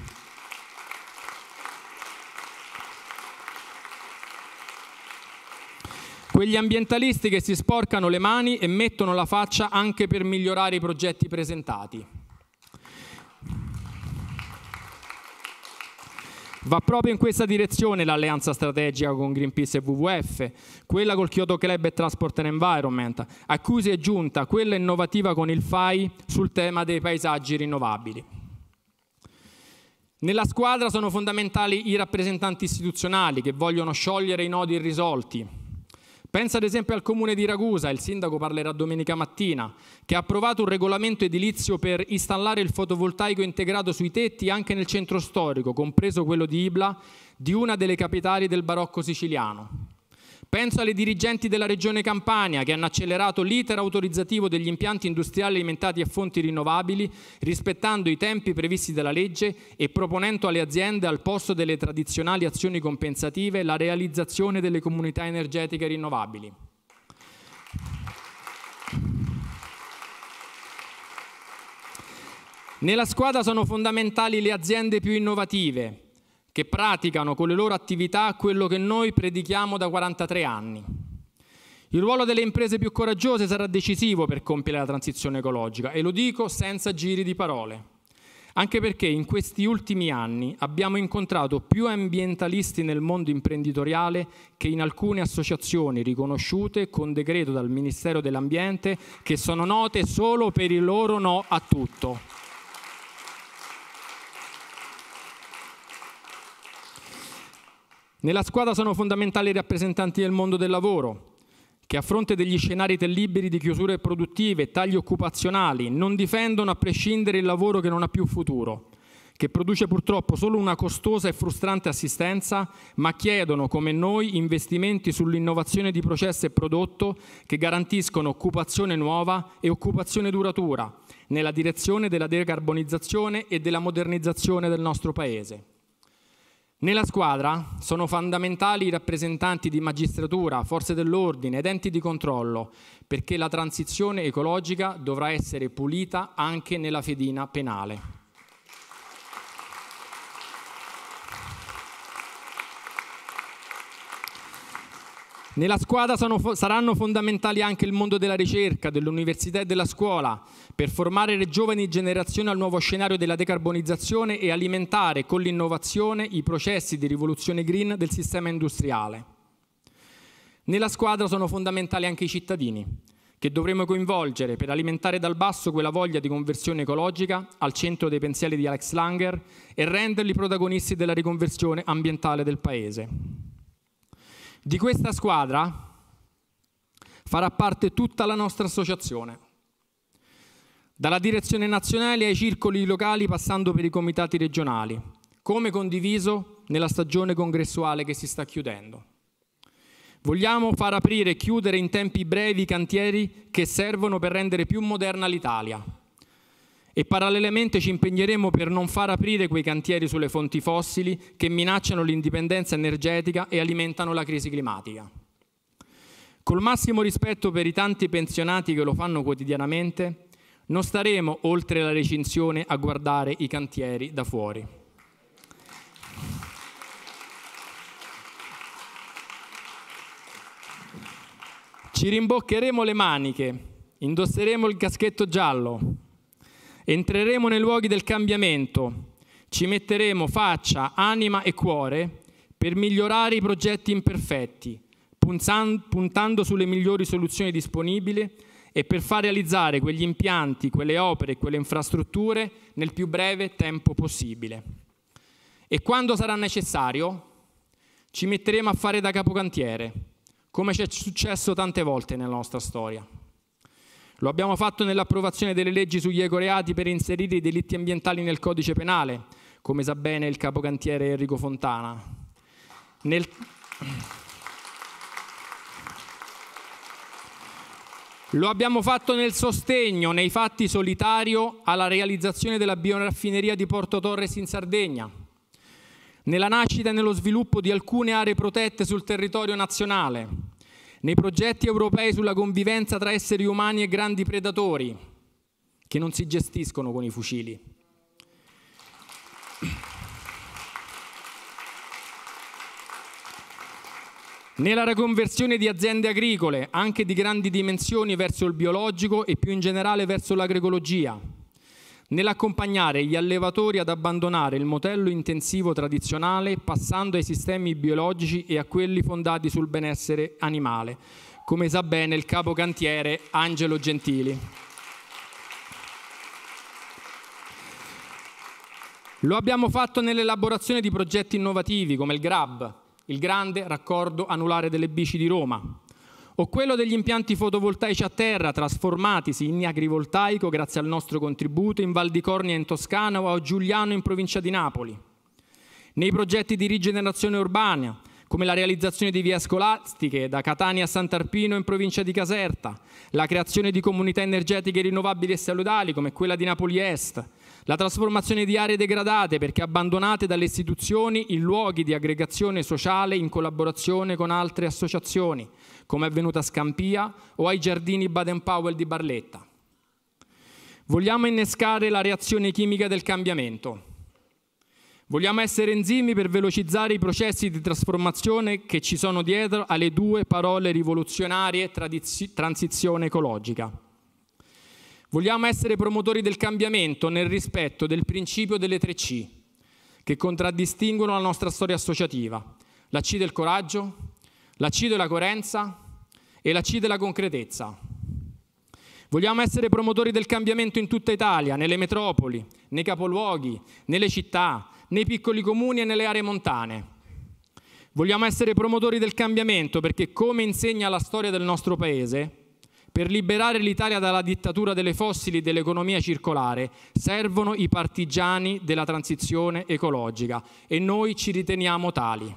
quegli ambientalisti che si sporcano le mani e mettono la faccia anche per migliorare i progetti presentati. Va proprio in questa direzione l'alleanza strategica con Greenpeace e WWF, quella col Kyoto Club e Transport and Environment, a cui si è giunta quella innovativa con il FAI sul tema dei paesaggi rinnovabili. Nella squadra sono fondamentali i rappresentanti istituzionali che vogliono sciogliere i nodi irrisolti, Pensa ad esempio al comune di Ragusa, il sindaco parlerà domenica mattina, che ha approvato un regolamento edilizio per installare il fotovoltaico integrato sui tetti anche nel centro storico, compreso quello di Ibla, di una delle capitali del barocco siciliano. Penso alle dirigenti della Regione Campania che hanno accelerato l'iter autorizzativo degli impianti industriali alimentati a fonti rinnovabili, rispettando i tempi previsti dalla legge e proponendo alle aziende al posto delle tradizionali azioni compensative la realizzazione delle comunità energetiche rinnovabili. Nella squadra sono fondamentali le aziende più innovative, che praticano con le loro attività quello che noi predichiamo da 43 anni. Il ruolo delle imprese più coraggiose sarà decisivo per compiere la transizione ecologica e lo dico senza giri di parole, anche perché in questi ultimi anni abbiamo incontrato più ambientalisti nel mondo imprenditoriale che in alcune associazioni riconosciute con decreto dal Ministero dell'Ambiente che sono note solo per il loro no a tutto. Nella squadra sono fondamentali i rappresentanti del mondo del lavoro, che a fronte degli scenari liberi di chiusure produttive, e tagli occupazionali, non difendono a prescindere il lavoro che non ha più futuro, che produce purtroppo solo una costosa e frustrante assistenza, ma chiedono, come noi, investimenti sull'innovazione di processo e prodotto che garantiscono occupazione nuova e occupazione duratura, nella direzione della decarbonizzazione e della modernizzazione del nostro Paese. Nella squadra sono fondamentali i rappresentanti di magistratura, forze dell'ordine ed enti di controllo, perché la transizione ecologica dovrà essere pulita anche nella fedina penale. Nella squadra sono, saranno fondamentali anche il mondo della ricerca, dell'università e della scuola, per formare le giovani generazioni al nuovo scenario della decarbonizzazione e alimentare con l'innovazione i processi di rivoluzione green del sistema industriale. Nella squadra sono fondamentali anche i cittadini, che dovremo coinvolgere per alimentare dal basso quella voglia di conversione ecologica al centro dei pensieri di Alex Langer e renderli protagonisti della riconversione ambientale del Paese. Di questa squadra farà parte tutta la nostra associazione, dalla direzione nazionale ai circoli locali passando per i comitati regionali, come condiviso nella stagione congressuale che si sta chiudendo. Vogliamo far aprire e chiudere in tempi brevi i cantieri che servono per rendere più moderna l'Italia e parallelamente ci impegneremo per non far aprire quei cantieri sulle fonti fossili che minacciano l'indipendenza energetica e alimentano la crisi climatica. Col massimo rispetto per i tanti pensionati che lo fanno quotidianamente, non staremo oltre la recinzione a guardare i cantieri da fuori. Ci rimboccheremo le maniche, indosseremo il caschetto giallo, Entreremo nei luoghi del cambiamento, ci metteremo faccia, anima e cuore per migliorare i progetti imperfetti, puntando sulle migliori soluzioni disponibili e per far realizzare quegli impianti, quelle opere e quelle infrastrutture nel più breve tempo possibile. E quando sarà necessario, ci metteremo a fare da capocantiere, come ci è successo tante volte nella nostra storia. Lo abbiamo fatto nell'approvazione delle leggi sugli ecoreati per inserire i delitti ambientali nel codice penale, come sa bene il capocantiere Enrico Fontana. Nel... Lo abbiamo fatto nel sostegno, nei fatti solitario, alla realizzazione della bioraffineria di Porto Torres in Sardegna, nella nascita e nello sviluppo di alcune aree protette sul territorio nazionale, nei progetti europei sulla convivenza tra esseri umani e grandi predatori, che non si gestiscono con i fucili. Nella riconversione di aziende agricole, anche di grandi dimensioni, verso il biologico e più in generale verso l'agricologia, nell'accompagnare gli allevatori ad abbandonare il modello intensivo tradizionale passando ai sistemi biologici e a quelli fondati sul benessere animale, come sa bene il capocantiere Angelo Gentili. Lo abbiamo fatto nell'elaborazione di progetti innovativi come il GRAB, il grande raccordo anulare delle bici di Roma, o quello degli impianti fotovoltaici a terra trasformatisi in agrivoltaico grazie al nostro contributo in Val di Cornia in Toscana o a Giuliano in provincia di Napoli. Nei progetti di rigenerazione urbana, come la realizzazione di vie scolastiche da Catania a Sant'Arpino in provincia di Caserta, la creazione di comunità energetiche rinnovabili e saludali come quella di Napoli Est, la trasformazione di aree degradate perché abbandonate dalle istituzioni in luoghi di aggregazione sociale in collaborazione con altre associazioni, come è avvenuto a Scampia o ai giardini Baden Powell di Barletta. Vogliamo innescare la reazione chimica del cambiamento Vogliamo essere enzimi per velocizzare i processi di trasformazione che ci sono dietro alle due parole rivoluzionarie transizione ecologica. Vogliamo essere promotori del cambiamento nel rispetto del principio delle tre C che contraddistinguono la nostra storia associativa, la C del coraggio, la C della coerenza e la C della concretezza. Vogliamo essere promotori del cambiamento in tutta Italia, nelle metropoli, nei capoluoghi, nelle città, nei piccoli comuni e nelle aree montane. Vogliamo essere promotori del cambiamento perché, come insegna la storia del nostro Paese, per liberare l'Italia dalla dittatura delle fossili e dell'economia circolare servono i partigiani della transizione ecologica e noi ci riteniamo tali.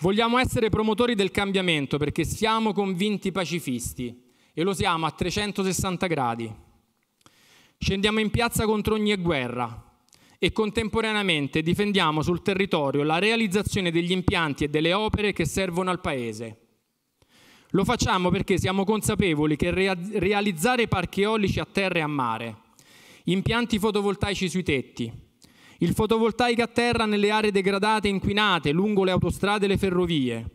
Vogliamo essere promotori del cambiamento perché siamo convinti pacifisti e lo siamo a 360 gradi. Scendiamo in piazza contro ogni guerra e contemporaneamente difendiamo sul territorio la realizzazione degli impianti e delle opere che servono al Paese. Lo facciamo perché siamo consapevoli che realizzare parchi eolici a terra e a mare, impianti fotovoltaici sui tetti, il fotovoltaico a terra nelle aree degradate e inquinate lungo le autostrade e le ferrovie,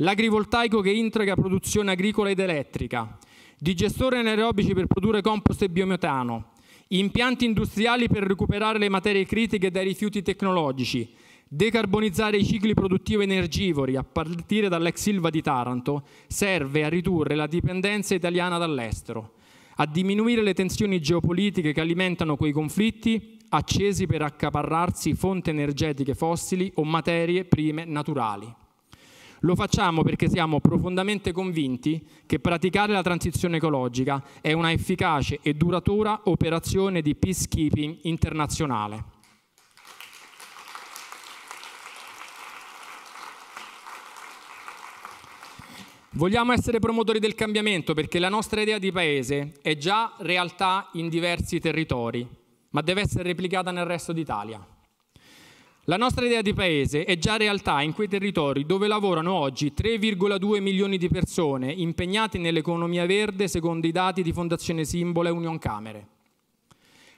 l'agrivoltaico che integra produzione agricola ed elettrica, digestori anaerobici per produrre compost e biometano, impianti industriali per recuperare le materie critiche dai rifiuti tecnologici, decarbonizzare i cicli produttivi energivori a partire dall'ex Silva di Taranto serve a ridurre la dipendenza italiana dall'estero, a diminuire le tensioni geopolitiche che alimentano quei conflitti accesi per accaparrarsi fonti energetiche fossili o materie prime naturali. Lo facciamo perché siamo profondamente convinti che praticare la transizione ecologica è una efficace e duratura operazione di peacekeeping internazionale. Vogliamo essere promotori del cambiamento perché la nostra idea di paese è già realtà in diversi territori, ma deve essere replicata nel resto d'Italia. La nostra idea di paese è già realtà in quei territori dove lavorano oggi 3,2 milioni di persone impegnate nell'economia verde secondo i dati di Fondazione Simbola e Union Camere.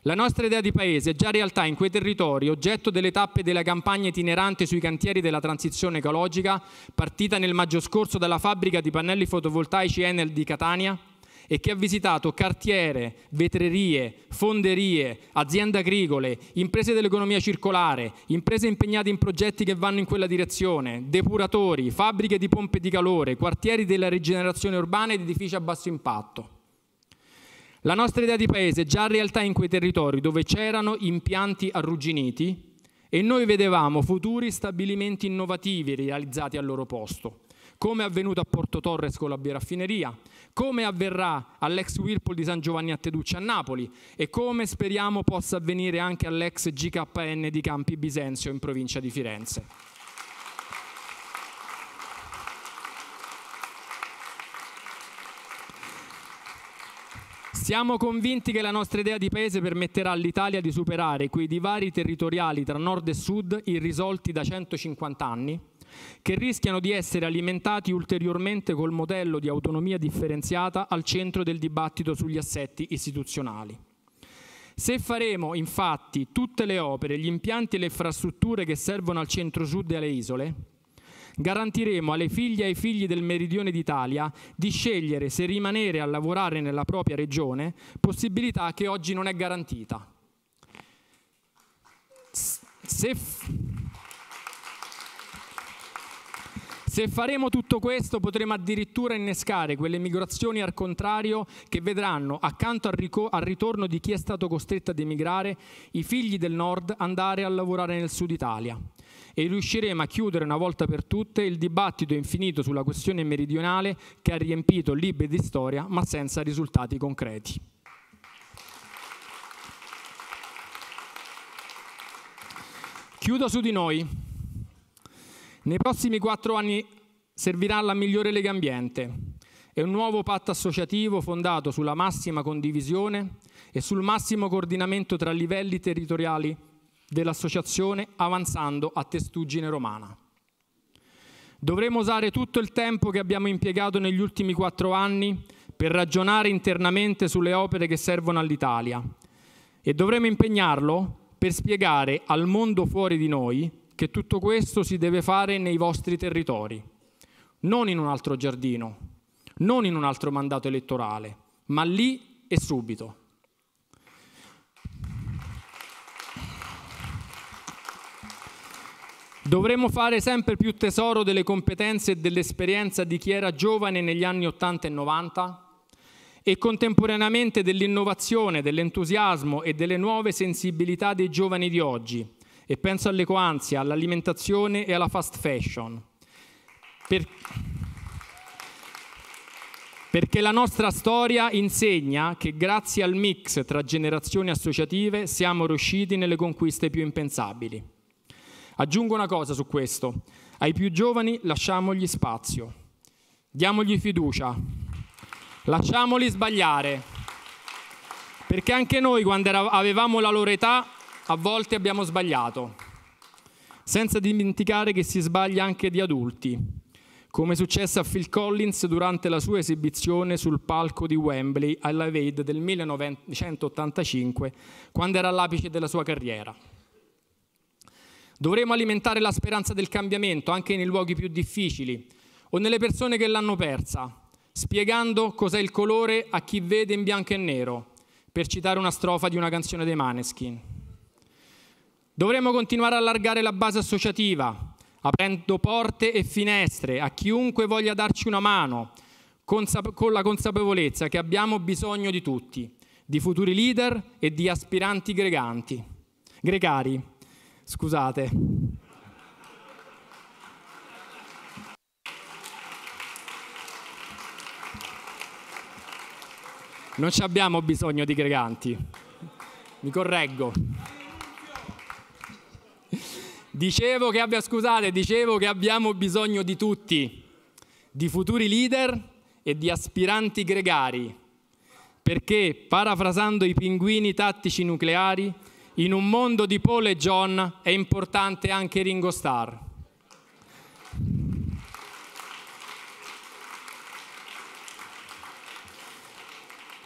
La nostra idea di paese è già realtà in quei territori oggetto delle tappe della campagna itinerante sui cantieri della transizione ecologica partita nel maggio scorso dalla fabbrica di pannelli fotovoltaici Enel di Catania e che ha visitato cartiere, vetrerie, fonderie, aziende agricole, imprese dell'economia circolare, imprese impegnate in progetti che vanno in quella direzione, depuratori, fabbriche di pompe di calore, quartieri della rigenerazione urbana ed edifici a basso impatto. La nostra idea di paese è già in realtà in quei territori dove c'erano impianti arrugginiti e noi vedevamo futuri stabilimenti innovativi realizzati al loro posto come è avvenuto a Porto Torres con la bioraffineria, come avverrà all'ex Whirlpool di San Giovanni a Teduccia a Napoli e come speriamo possa avvenire anche all'ex GKN di Campi Bisenzio in provincia di Firenze. Siamo convinti che la nostra idea di paese permetterà all'Italia di superare quei divari territoriali tra nord e sud irrisolti da 150 anni che rischiano di essere alimentati ulteriormente col modello di autonomia differenziata al centro del dibattito sugli assetti istituzionali. Se faremo infatti tutte le opere, gli impianti e le infrastrutture che servono al centro-sud e alle isole, garantiremo alle figlie e ai figli del meridione d'Italia di scegliere se rimanere a lavorare nella propria regione, possibilità che oggi non è garantita. Se se faremo tutto questo potremo addirittura innescare quelle migrazioni al contrario che vedranno, accanto al, al ritorno di chi è stato costretto ad emigrare, i figli del nord andare a lavorare nel sud Italia e riusciremo a chiudere una volta per tutte il dibattito infinito sulla questione meridionale che ha riempito libri di storia ma senza risultati concreti. Chiudo su di noi. Nei prossimi quattro anni servirà la migliore Lega Ambiente e un nuovo patto associativo fondato sulla massima condivisione e sul massimo coordinamento tra livelli territoriali dell'associazione avanzando a testuggine romana. Dovremo usare tutto il tempo che abbiamo impiegato negli ultimi quattro anni per ragionare internamente sulle opere che servono all'Italia e dovremo impegnarlo per spiegare al mondo fuori di noi che tutto questo si deve fare nei vostri territori, non in un altro giardino, non in un altro mandato elettorale, ma lì e subito. Dovremmo fare sempre più tesoro delle competenze e dell'esperienza di chi era giovane negli anni 80 e 90 e contemporaneamente dell'innovazione, dell'entusiasmo e delle nuove sensibilità dei giovani di oggi, e penso all'ecoansia, all'alimentazione e alla fast fashion. Per... Perché la nostra storia insegna che grazie al mix tra generazioni associative siamo riusciti nelle conquiste più impensabili. Aggiungo una cosa su questo. Ai più giovani lasciamogli spazio, diamogli fiducia, lasciamoli sbagliare. Perché anche noi quando avevamo la loro età a volte abbiamo sbagliato, senza dimenticare che si sbaglia anche di adulti, come è successo a Phil Collins durante la sua esibizione sul palco di Wembley alla Aid del 1985, quando era all'apice della sua carriera. Dovremo alimentare la speranza del cambiamento anche nei luoghi più difficili o nelle persone che l'hanno persa, spiegando cos'è il colore a chi vede in bianco e nero, per citare una strofa di una canzone dei Maneskin. Dovremmo continuare a allargare la base associativa, aprendo porte e finestre a chiunque voglia darci una mano, con la consapevolezza che abbiamo bisogno di tutti, di futuri leader e di aspiranti greganti. Grecari, scusate. Non ci abbiamo bisogno di greganti, mi correggo. Dicevo che, abbia, scusate, dicevo che abbiamo bisogno di tutti, di futuri leader e di aspiranti gregari, perché, parafrasando i pinguini tattici nucleari, in un mondo di Paul e John è importante anche Ringo Starr.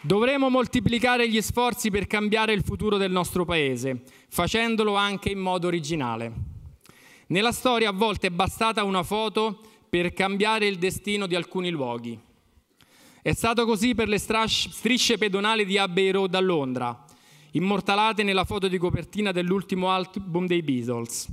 Dovremo moltiplicare gli sforzi per cambiare il futuro del nostro Paese, facendolo anche in modo originale. Nella storia a volte è bastata una foto per cambiare il destino di alcuni luoghi. È stato così per le strisce pedonali di Abbey Road a Londra, immortalate nella foto di copertina dell'ultimo album dei Beatles.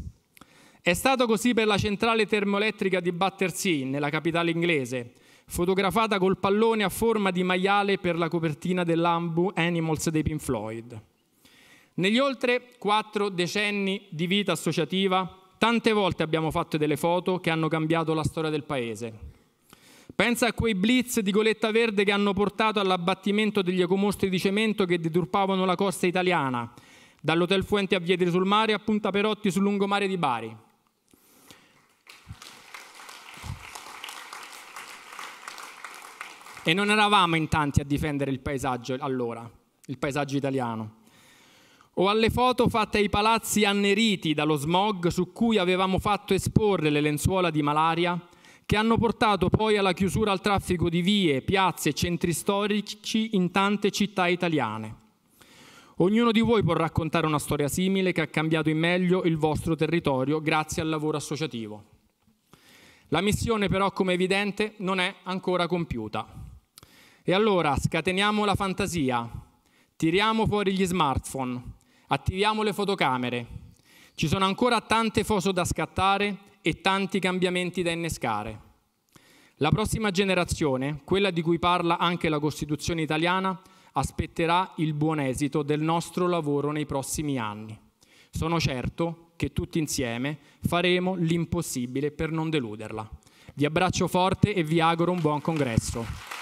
È stato così per la centrale termoelettrica di Battersea, nella capitale inglese, fotografata col pallone a forma di maiale per la copertina dell'ambu Animals dei Pink Floyd. Negli oltre quattro decenni di vita associativa, Tante volte abbiamo fatto delle foto che hanno cambiato la storia del paese. Pensa a quei blitz di goletta verde che hanno portato all'abbattimento degli ecomostri di cemento che deturpavano la costa italiana, dall'Hotel Fuente a Vietri sul Mare a Punta Perotti sul lungomare di Bari. E non eravamo in tanti a difendere il paesaggio allora, il paesaggio italiano o alle foto fatte ai palazzi anneriti dallo smog su cui avevamo fatto esporre le lenzuola di malaria, che hanno portato poi alla chiusura al traffico di vie, piazze e centri storici in tante città italiane. Ognuno di voi può raccontare una storia simile che ha cambiato in meglio il vostro territorio grazie al lavoro associativo. La missione però, come evidente, non è ancora compiuta. E allora scateniamo la fantasia, tiriamo fuori gli smartphone, Attiviamo le fotocamere. Ci sono ancora tante foto da scattare e tanti cambiamenti da innescare. La prossima generazione, quella di cui parla anche la Costituzione italiana, aspetterà il buon esito del nostro lavoro nei prossimi anni. Sono certo che tutti insieme faremo l'impossibile per non deluderla. Vi abbraccio forte e vi auguro un buon congresso.